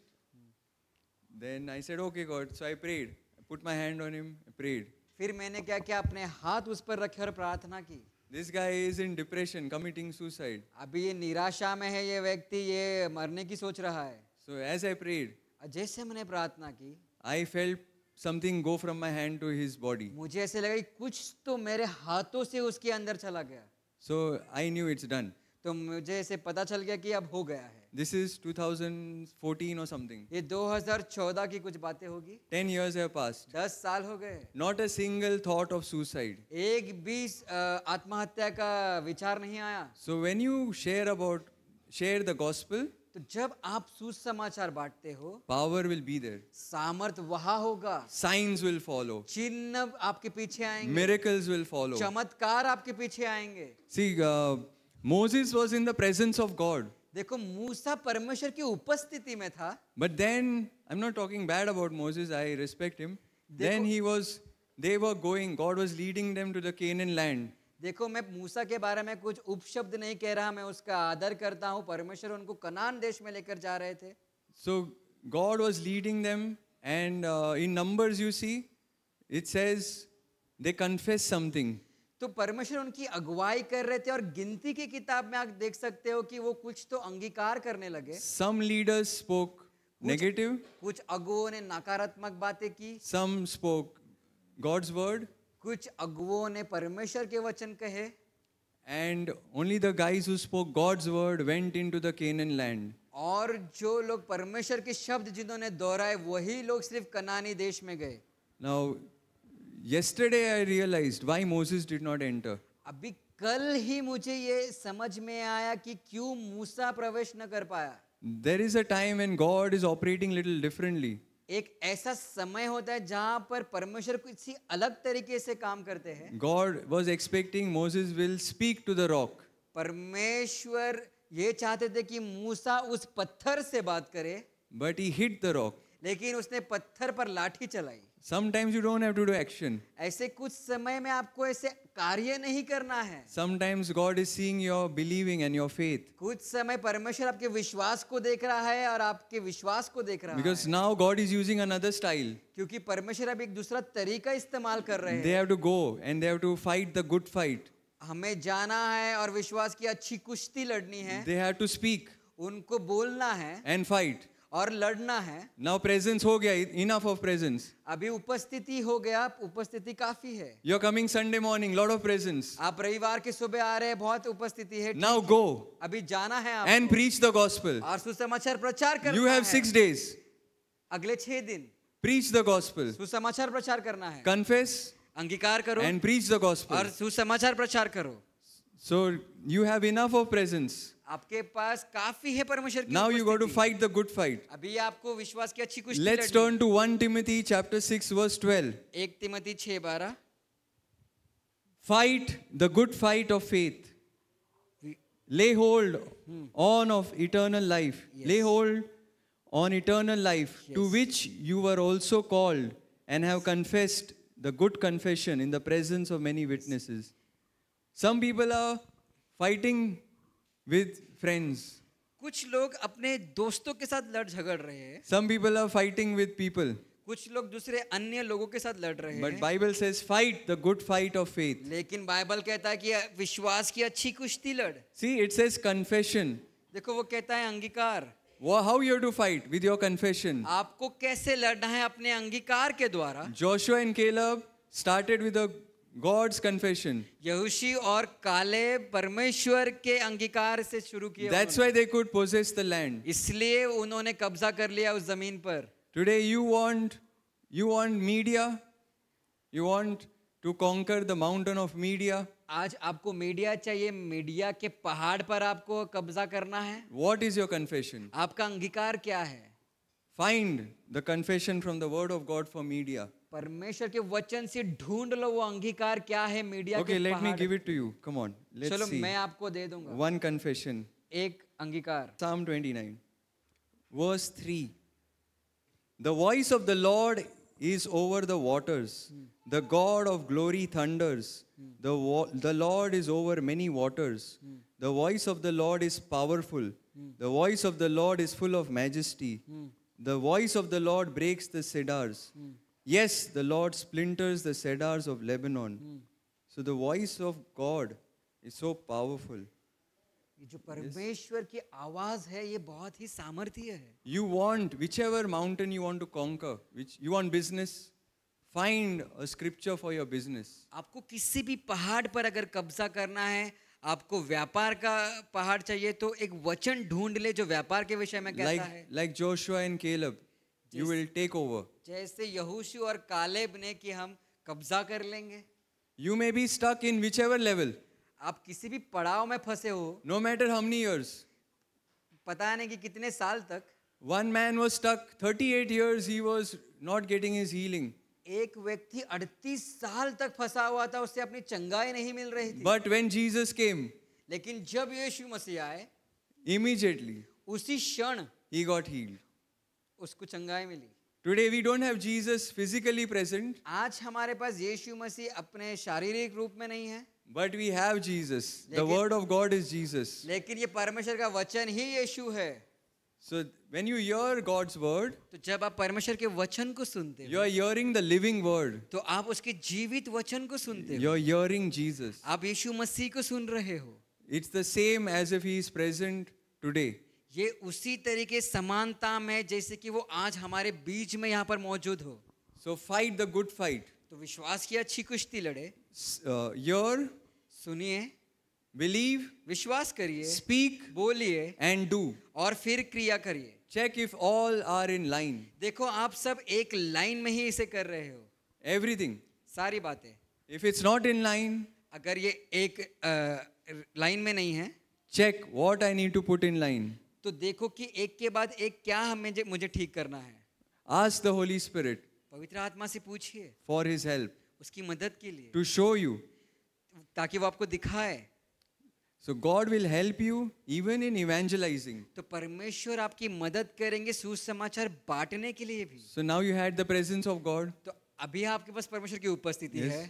then I said okay God so I prayed put my hand on him prayed फिर मैंने क्या किया अपने हाथ उस पर रखे और प्रार्थना की this guy is in depression committing suicide अभी ये निराशा में है ये व्यक्ति ये मरने की सोच रहा है सो एज आई प्रेड जैसे मैंने प्रार्थना की I felt something go from my hand to his body मुझे ऐसे लगा कुछ तो मेरे हाथों से उसके अंदर चला गया so I knew it's done तो मुझे ऐसे पता चल गया कि अब हो गया है दिस इज 2014 और समथिंग ये 2014 की कुछ बातें होगी 10 इयर्स हैव पास्ट 10 साल हो गए not a single thought of suicide एक भी आत्महत्या का विचार नहीं आया so when you share about share the gospel तो जब आप सुसमाचार बांटते हो पावर विल बी देर सामर्थ वहां होगा साइंस विल फॉलो चिन्ह आपके पीछे आएंगे मिरेकल्स विल फॉलो चमत्कार आपके पीछे आएंगे see Moses was in the presence of God देखो मूसा परमेश्वर की उपस्थिति में था but then I am not talking bad about Moses I respect him then he was they were going God was leading them to the Canaan land देखो मैं मूसा के बारे में कुछ उपशब्द नहीं कह रहा मैं उसका आदर करता हूँ परमेश्वर उनको कनान देश में लेकर जा रहे थे so God was leading them and in Numbers you see it says they confess something तो परमेश्वर उनकी अगुवाई कर रहे थे और गिनती की किताब में आप देख सकते हो कि वो कुछ तो अंगीकार करने लगे सम लीडर्स स्पोक नेगेटिव कुछ अगुओं ने नकारात्मक बातें की सम स्पोक गॉड्स वर्ड कुछ अगुओं ने परमेश्वर के वचन कहे and only the guys who spoke God's word went into the Canaan land और जो लोग परमेश्वर के शब्द जिन्होंने दोहराए वही लोग सिर्फ कनानी देश में गए now yesterday I realised why Moses did not enter अभी कल ही मुझे ये समझ में आया कि क्यों मूसा प्रवेश न कर पाया there is a time and God is operating little differently एक ऐसा समय होता है जहां पर परमेश्वर किसी अलग तरीके से काम करते हैं God was expecting Moses will speak to the rock परमेश्वर ये चाहते थे कि मूसा उस पत्थर से बात करे but he hit the rock लेकिन उसने पत्थर पर लाठी चलाई Sometimes you don't have to do action. ऐसे कुछ समय में आपको ऐसे कार्य नहीं करना है Sometimes God is seeing your believing and your faith. कुछ समय परमेश्वर आपके विश्वास को देख रहा है और आपके विश्वास को देख रहा Because है now God is using another style. क्योंकि परमेश्वर अब एक दूसरा तरीका इस्तेमाल कर रहे हैं They have to go and they have to fight the good fight. हमें जाना है और विश्वास की अच्छी कुश्ती लड़नी है They have to speak. उनको बोलना है And fight. और लड़ना है नाउ प्रेजेंस हो गया इनफ ऑफ प्रेजेंस अभी उपस्थिति हो गया उपस्थिति काफी है you are coming Sunday morning Lord of presence आप रविवार के सुबह आ रहे हैं बहुत उपस्थिति है नाउ गो अभी जाना है एंड प्रीच द गॉस्पल और सुसमाचार प्रचार कर यू हैव सिक्स डेज अगले छह दिन प्रीच द गॉस्पल सुसमाचार प्रचार करना है कन्फेस अंगीकार करो एंड प्रीच द गॉस्पल और सुसमाचार प्रचार करो so you have enough of presence आपके पास काफी है परमेश्वर की now you go to fight the good fight अभी आपको विश्वास की अच्छी कुछ let's turn to one Timothy chapter six verse twelve एक तिमति छ बारह fight the good fight of faith lay hold on of eternal life lay hold on eternal life to which you are also called and have confessed the good confession in the presence of many witnesses some people are fighting with friends. कुछ लोग अपने दोस्तों के साथ लड़ झगड़ रहे हैं Some people are fighting with people. कुछ लोग दूसरे अन्य लोगों के साथ लड़ रहे हैं But Bible says fight the good fight of faith. लेकिन बाइबल कहता है कि विश्वास की अच्छी कुश्ती लड़ See it says confession. देखो वो कहता है अंगीकार Well, how you have to fight with your confession? आपको कैसे लड़ना है अपने अंगीकार के द्वारा Joshua and Caleb started with a God's confession. यहूशी और काले परमेश्वर के अंगीकार से शुरू किया That's why they could possess the land. इसलिए उन्होंने कब्जा कर लिया उस जमीन पर Today you want you want media you want to conquer the mountain of media आज आपको मीडिया चाहिए मीडिया के पहाड़ पर आपको कब्जा करना है what is your confession आपका अंगीकार क्या है find the confession from the word of god for media परमेश्वर के वचन से ढूंढ लो वो अंगीकार क्या है मीडिया okay, के let me give it to you come on चलो see. मैं आपको दे दूंगा वन कन्फेशन एक अंगीकार psalm 29 verse 3 the voice of the Lord is over the waters the God of glory thunders the Lord is over many waters the voice of the Lord is powerful the voice of the Lord is full of majesty the voice of the Lord breaks the cedars Yes, the Lord splinters the cedars of Lebanon. Hmm. So the voice of God is so powerful. जो परमेश्वर yes. की आवाज है ये बहुत ही सामर्थ्य है you want whichever mountain you want to conquer which you want business find a scripture for your business आपको किसी भी पहाड़ पर अगर कब्जा करना है आपको व्यापार का पहाड़ चाहिए तो एक वचन ढूंढ ले जो व्यापार के विषय में कहता like, है like Joshua and Caleb you will take over जैसे यहोशू और कालेब ने कि हम कब्जा कर लेंगे you may be stuck in whichever level आप किसी भी पड़ाव में फंसे हो no matter how many years पता नहीं कि कितने साल तक one man was stuck 38 years he was not getting his healing एक व्यक्ति 38 साल तक फंसा हुआ था उससे अपनी चंगाई नहीं मिल रही थी बट व्हेन जीसस केम लेकिन जब यीशु मसीह आए इमीडिएटली उसी क्षण ही गॉट हील्ड उसको चंगाई मिली today we don't have Jesus physically present आज हमारे पास यीशु मसीह अपने शारीरिक रूप में नहीं है but we have Jesus the word of God is Jesus लेकिन ये परमेश्वर का वचन ही यीशु है so when you hear God's word तो जब आप परमेश्वर के वचन को सुनते हो, you are hearing the living word तो आप उसके जीवित वचन को सुनते हो. यू आर हियरिंग जीसस आप यीशु मसीह को सुन रहे हो. It's the same as if he is present today ये उसी तरीके समानता में जैसे कि वो आज हमारे बीच में यहाँ पर मौजूद हो so fight the good fight तो विश्वास की अच्छी कुश्ती लड़े योर uh, सुनिए बिलीव विश्वास करिए स्पीक बोलिए एंड डू और फिर क्रिया करिए check if all are in line देखो आप सब एक लाइन में ही इसे कर रहे हो एवरीथिंग सारी बातें if it's not in line अगर ये एक लाइन uh, में नहीं है check what I need to put in line तो देखो कि एक के बाद एक क्या हमें मुझे ठीक करना है Ask the Holy Spirit. पवित्र आत्मा से पूछिए For His help. उसकी मदद के लिए. To show you. ताकि वो आपको दिखाए. So God will help you even in evangelizing. तो परमेश्वर आपकी मदद करेंगे सुसमाचार बांटने के लिए भी. So now you had the presence of God. तो अभी आपके पास परमेश्वर की उपस्थिति yes. है.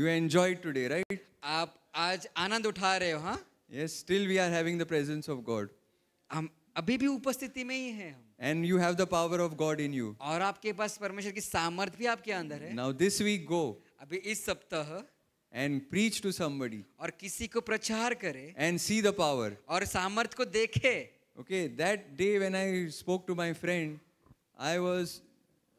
You enjoyed today, right? आप आज आनंद उठा रहे हो हाँ? Yes, still we are having the presence of God. हम अभी भी उपस्थिति में ही हैं हम And you have the power of God in you. और आपके पास परमेश्वर की सामर्थ्य भी आपके अंदर है Now this week go. अभी इस सप्ताह and preach to somebody. और किसी को प्रचार करें and see the power. और सामर्थ्य को देखें. Okay, that day when I spoke to my friend, I was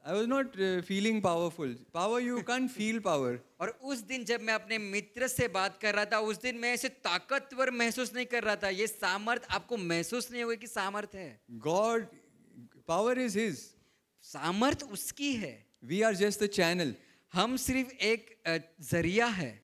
I was not uh, feeling powerful. Power you can't feel power. और उस दिन जब मैं अपने मित्र से बात कर रहा था उस दिन मैं ऐसे ताकतवर महसूस नहीं कर रहा था ये सामर्थ आपको महसूस नहीं होगा कि सामर्थ है गॉड पावर इज हिज सामर्थ उसकी है we are just the channel हम सिर्फ एक जरिया है